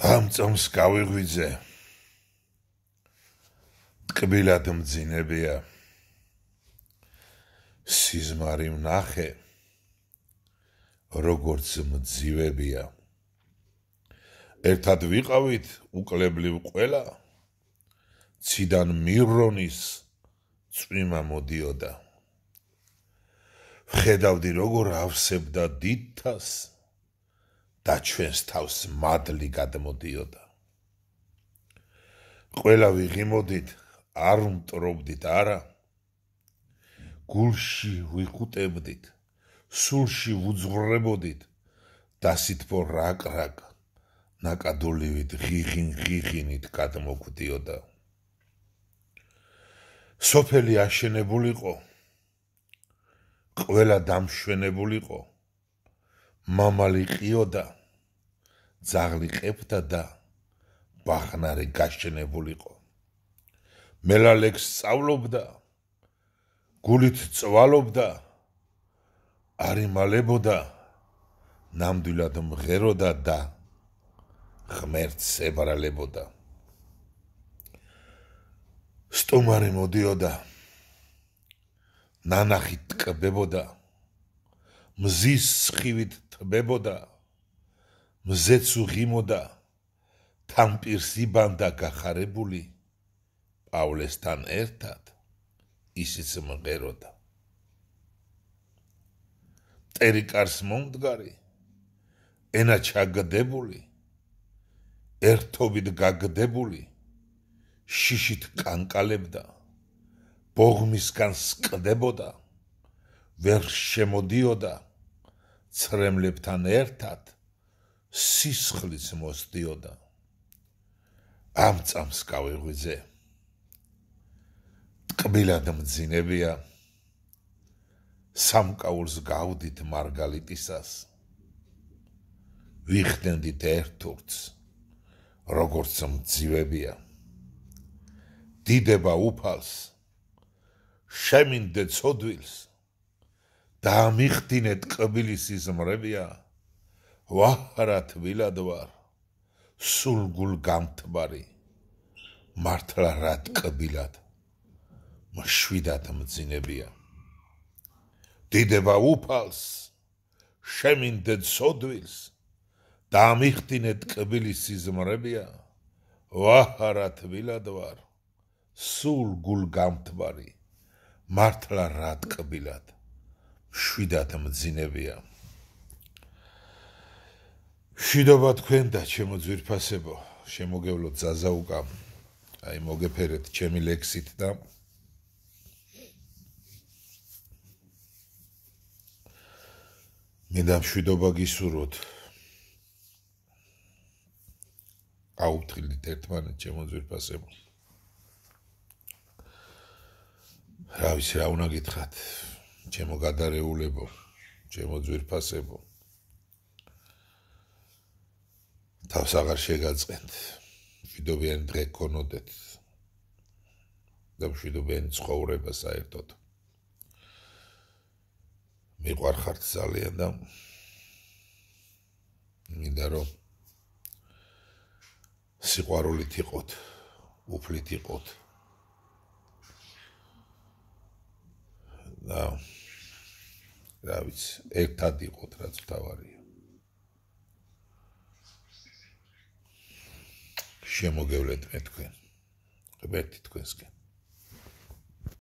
ამ წომს გავიღვიძე ტკბილად მძინებია სიზმარი ნახე როგორც მძივებია ერთად ვიყავით უკლებლივ ყველა ციდან მირონის წვიმა მოდიოდა ხედავდი როგორ ავსებდა დიდთას და ჩვენს თავს მადლი გადმოდიოდა ყველა ვიღიმოდით არ მტრობდით არა გულში ვიხუტებდით სულში ვუძღრებოდით და სითფო რაკრაკ ნაკადულივით ღიღინ ღიღინით გადმოგვდიოდა სოფელი აშენებულიყო ყველა დამშვენებულიყო მამალი ყიოდა ძაღლი ყებდა და ბახნარი გაშენებულიყო მელალექს სწავლობდა გულით წვალობდა არიმალებოდა ნამდვილად მღეროდა და ღმერთს ებრალებოდა სტომარი მოდიოდა ნანახი ტკბებოდა მზის სხივით თმებოდა მზეც უღიმოდა თამპირსი ბანდა გახარებული პავლესთან ერთად ისიც მღეროდა ტერიკარს მომდგარი ენა ჩაგდებული ერთობით გაგდებული შიშით კანკალებდა ბოღმისგან სკდებოდა ვერ შემოდიოდა ცრემლებთან ერთად სისხლიც მოსდიოდა ამ წამს გავიღვიძე ტკბილად მძინებია სამკაულს გავდით მარგალიტისას ვიხდენდით ერთურც როგორც მძივებია დიდება უფალს შემინდე წოდვილს და მიხდინე ტკბილისის მრებია ვარა თვილად ვარ სულ გულ გამთბარი მართლა რა ტკბილად მშვიდად მძინებია დიდება უფალს შემინდე ცოდვილს და მიხდინე ტკბილისის მრებია ვარა თვილად ვარ სულ გულ გამთბარი მართლა რა ტკბილად შვიდათ მძინებია შვიდობა თქვენ და ჩემო ძვირფასებო შემოგევლოთ ზაზაუკა აი მოგეფერეთ ჩემი ლექსით და მე და შვიდობა გისურვოთ აუტრილით ერთმანეთ ჩემო ძვირფასებო რა ვიცი რა უნდა გითხრათ ჩემო გადარეულებო, ჩემო ძვირფასებო. თავს აღარ შეგაწყენთ. შიდობიან დღე ქონოდეთ. და შიდობიან ცხოვრება საერთოდ. მიყარხართ ძალიან და მინდა რომ სიყვარულით იყოთ, უფლით იყოთ. და yeah. რა ვიცი, ერთად იყოთ რაც თავარია. შემოგევლეთ მე თქვენ. ღმერთი თქვენსკენ.